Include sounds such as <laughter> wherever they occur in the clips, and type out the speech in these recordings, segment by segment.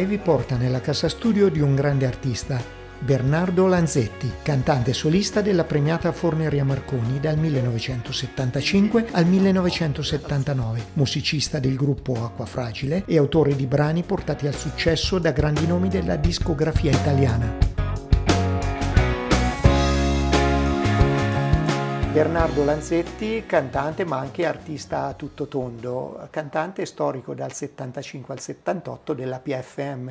ormai vi porta nella cassa studio di un grande artista, Bernardo Lanzetti, cantante solista della premiata Forneria Marconi dal 1975 al 1979, musicista del gruppo Acquafragile e autore di brani portati al successo da grandi nomi della discografia italiana. Bernardo Lanzetti, cantante ma anche artista a tutto tondo, cantante storico dal 75 al 78 della PFM.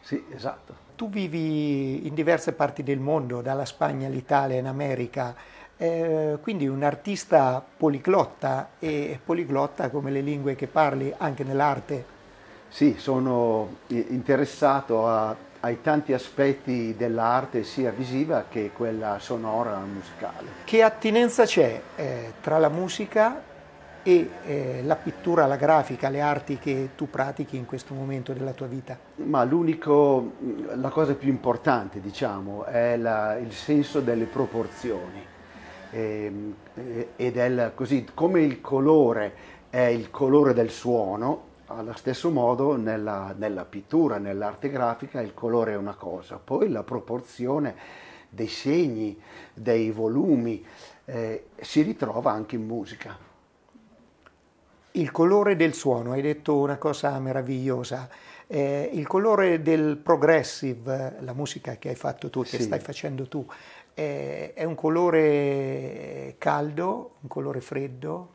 Sì, esatto. Tu vivi in diverse parti del mondo, dalla Spagna all'Italia, in America, eh, quindi un artista policlotta e policlotta come le lingue che parli anche nell'arte. Sì, sono interessato a ai tanti aspetti dell'arte sia visiva che quella sonora musicale. Che attinenza c'è eh, tra la musica e eh, la pittura, la grafica, le arti che tu pratichi in questo momento della tua vita? Ma l'unico, mm, la cosa più importante diciamo è la, il senso delle proporzioni e, ehm, e eh, del, così come il colore è il colore del suono, allo stesso modo nella, nella pittura, nell'arte grafica il colore è una cosa, poi la proporzione dei segni, dei volumi eh, si ritrova anche in musica. Il colore del suono, hai detto una cosa meravigliosa, eh, il colore del progressive, la musica che hai fatto tu, che sì. stai facendo tu, eh, è un colore caldo, un colore freddo?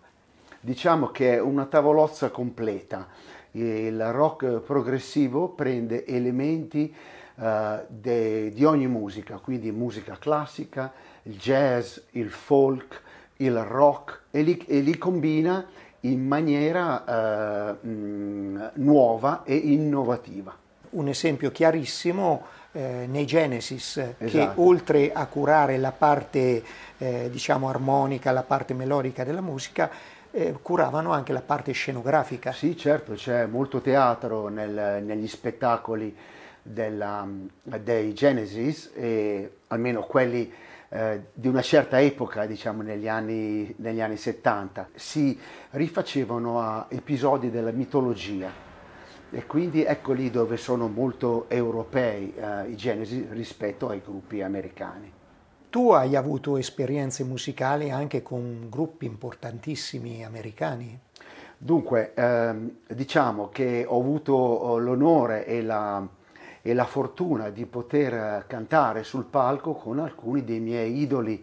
diciamo che è una tavolozza completa. Il rock progressivo prende elementi uh, de, di ogni musica, quindi musica classica, il jazz, il folk, il rock e li, e li combina in maniera uh, nuova e innovativa. Un esempio chiarissimo eh, nei Genesis, esatto. che oltre a curare la parte eh, diciamo armonica, la parte melodica della musica, eh, curavano anche la parte scenografica. Sì, certo, c'è molto teatro nel, negli spettacoli della, dei Genesis, e almeno quelli eh, di una certa epoca, diciamo negli anni, negli anni 70, si rifacevano a episodi della mitologia e quindi ecco lì dove sono molto europei eh, i Genesis rispetto ai gruppi americani. Tu hai avuto esperienze musicali anche con gruppi importantissimi americani? Dunque, ehm, diciamo che ho avuto eh, l'onore e la, e la, fortuna di poter eh, cantare sul palco con alcuni dei miei idoli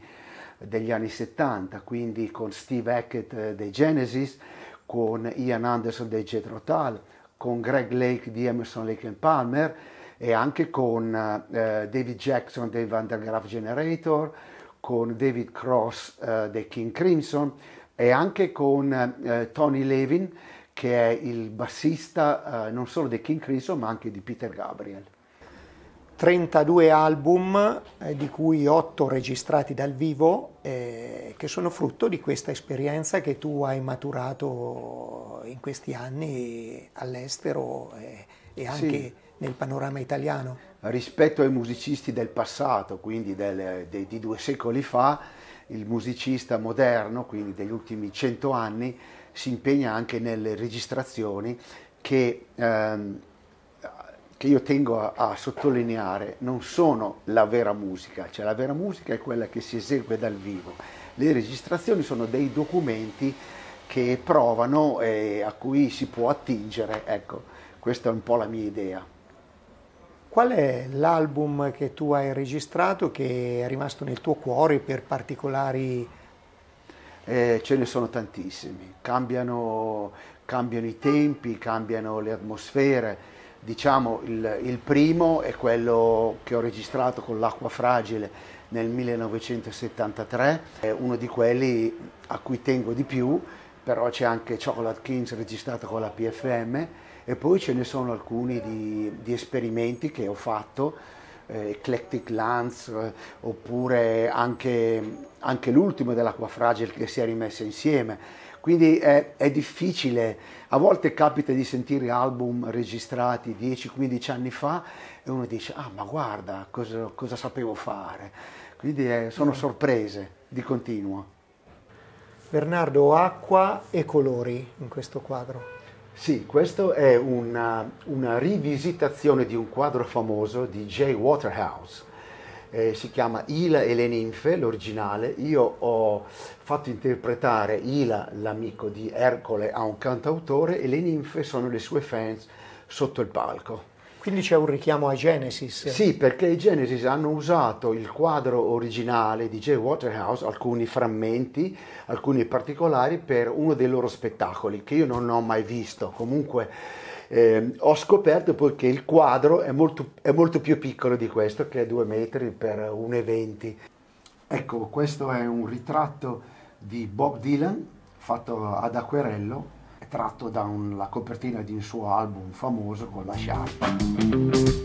degli anni 70, quindi con Steve Hackett eh, dei Genesis, con Ian Anderson dei Jethro Tull, con Greg Lake di Emerson Lake Palmer, e anche con eh, David Jackson dei Vandergraaf Generator, con David Cross eh, dei King Crimson e anche con eh, Tony Levin che è il bassista eh, non solo dei King Crimson ma anche di Peter Gabriel. 32 album, eh, di cui 8 registrati dal vivo, eh, che sono frutto di questa esperienza che tu hai maturato in questi anni all'estero eh, e anche sì nel panorama italiano. Rispetto ai musicisti del passato, quindi del, de, di due secoli fa, il musicista moderno, quindi degli ultimi cento anni, si impegna anche nelle registrazioni che, ehm, che io tengo a, a, sottolineare, non sono la vera musica, cioè la vera musica è quella che si esegue dal vivo. Le registrazioni sono dei documenti che provano e a cui si può attingere, ecco, questa è un po' la mia idea. Qual è l'album che tu hai registrato che è rimasto nel tuo cuore per particolari... Eh, ce ne sono tantissimi, cambiano, cambiano, i tempi, cambiano le atmosfere. Diciamo il, il primo è quello che ho registrato con l'acqua fragile nel 1973, è uno di quelli a cui tengo di più, però c'è anche Chocolate Kings registrato con la PFM e poi ce ne sono alcuni di, di esperimenti che ho fatto, eh, Eclectic Lance, eh, oppure anche, anche l'ultimo dell'Acquafragile che si è rimesso insieme. Quindi è, è, difficile, a volte capita di sentire album registrati 10-15 anni fa e uno dice ah ma guarda cosa, cosa sapevo fare, quindi è, eh, sono mm. sorprese di continuo. Bernardo, acqua e colori in questo quadro. Sì, questo è una, una, rivisitazione di un quadro famoso di Jay Waterhouse. Eh, si chiama Ila e le ninfe, l'originale. Io ho fatto interpretare Ila, l'amico di Ercole, a un cantautore e le ninfe sono le sue fans sotto il palco. Quindi c'è un richiamo ai Genesis. Sì, perché i Genesis hanno usato il quadro originale di Jay Waterhouse, alcuni frammenti, alcuni particolari, per uno dei loro spettacoli, che io non ho mai visto. Comunque eh, ho scoperto poi che il quadro è molto, è molto più piccolo di questo, che è due metri per 1,20. Ecco, questo è un ritratto di Bob Dylan fatto ad acquerello tratto dalla copertina di un suo album famoso con la sciarpa.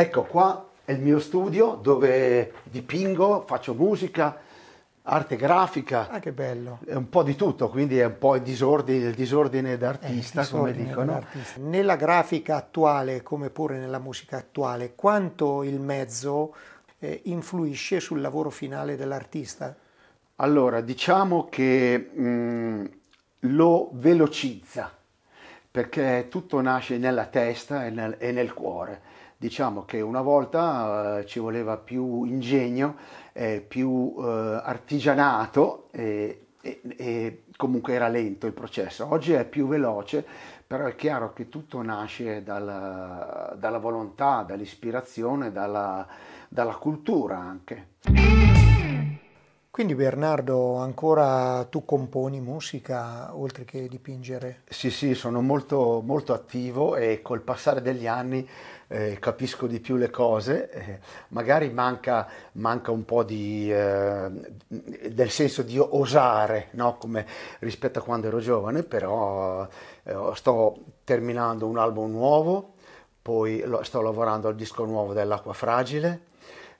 Ecco qua è il mio studio dove dipingo, faccio musica, arte grafica. Ah, che bello! È un po' di tutto, quindi è un po' il disordine, il disordine d'artista, eh, il disordine come dicono. D'artista. Nella grafica attuale, come pure nella musica attuale, quanto il mezzo eh, influisce sul lavoro finale dell'artista? Allora, diciamo che mh, mm, lo velocizza, perché tutto nasce nella testa e nel, e nel cuore Diciamo che una volta eh, ci voleva più ingegno, eh, più eh, artigianato e, e comunque era lento il processo. Oggi è più veloce, però è chiaro che tutto nasce dalla, dalla volontà, dall'ispirazione, dalla, dalla cultura anche. Quindi Bernardo, ancora tu componi musica oltre che dipingere? Sì, sì, sono molto, molto attivo e col passare degli anni eh, capisco di più le cose, eh, magari manca, manca, un po' di, eh, del senso di osare no? rispetto a quando ero giovane, però eh, sto terminando un album nuovo, poi lo, sto lavorando al disco nuovo dell'acqua fragile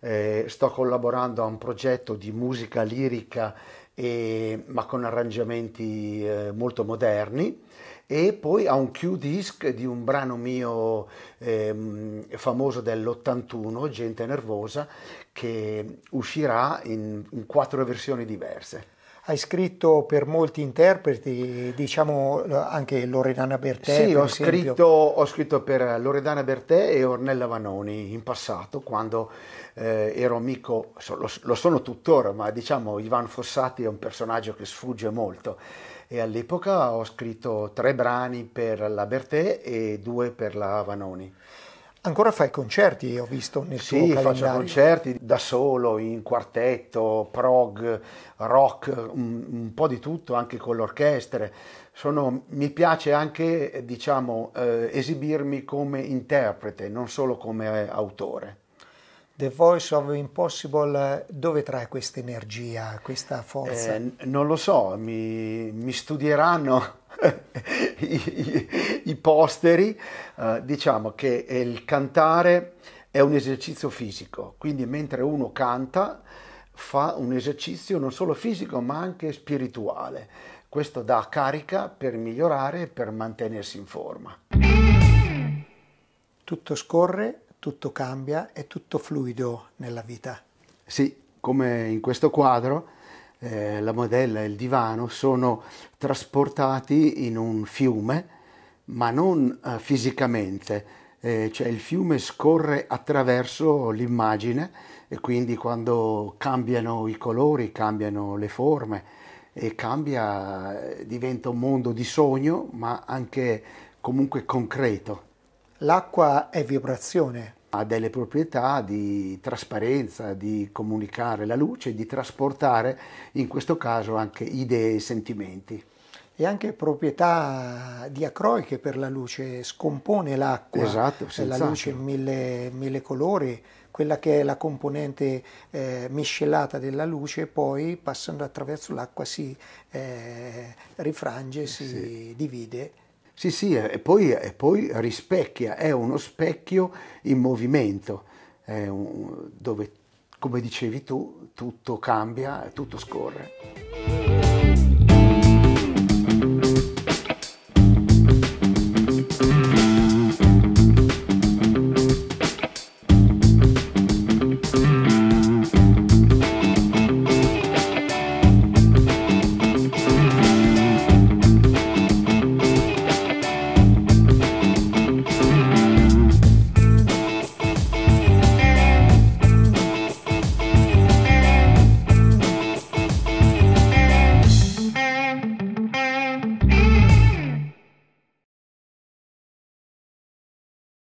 eh, sto collaborando a un progetto di musica lirica e, ma con arrangiamenti eh, molto moderni e poi a un Q-disc di un brano mio eh, famoso dell'81, Gente Nervosa, che uscirà in, in quattro versioni diverse. Hai scritto per molti interpreti, diciamo anche Loredana Bertè. Sì, ho scritto, ho, scritto, per Loredana Bertè e Ornella Vanoni in passato, quando eh, ero amico, lo, lo sono tuttora, ma diciamo Ivan Fossati è un personaggio che sfugge molto e all'epoca ho scritto tre brani per la Bertè e due per la Vanoni. Ancora fai concerti, ho visto nel sì, tuo calendario. Sì, faccio concerti da solo, in quartetto, prog, rock, un, un po' di tutto, anche con l'orchestra. Sono, mi piace anche, diciamo, eh, esibirmi come interprete, non solo come autore. The Voice of Impossible, dove trae questa energia, questa forza? Eh, non lo so, mi, mi studieranno i, <laughs> i, i, posteri. Uh, diciamo che il cantare è un esercizio fisico, quindi mentre uno canta fa un esercizio non solo fisico ma anche spirituale. Questo dà carica per migliorare e per mantenersi in forma. Tutto scorre tutto cambia, è tutto fluido nella vita. Sì, come in questo quadro, eh, la modella e il divano sono trasportati in un fiume, ma non eh, fisicamente, eh, cioè il fiume scorre attraverso l'immagine e quindi quando cambiano i colori, cambiano le forme e cambia, eh, diventa un mondo di sogno, ma anche comunque concreto. L'acqua è vibrazione. Ha delle proprietà di trasparenza, di comunicare la luce, di trasportare in questo caso anche idee e sentimenti. E anche proprietà diacroiche per la luce, scompone l'acqua, esatto, eh, la luce in mille, mille colori, quella che è la componente eh, miscelata della luce, poi passando attraverso l'acqua si eh, rifrange, si sì. divide sì, sì, e poi, e poi rispecchia, è uno specchio in movimento, un, dove, come dicevi tu, tutto cambia, tutto scorre.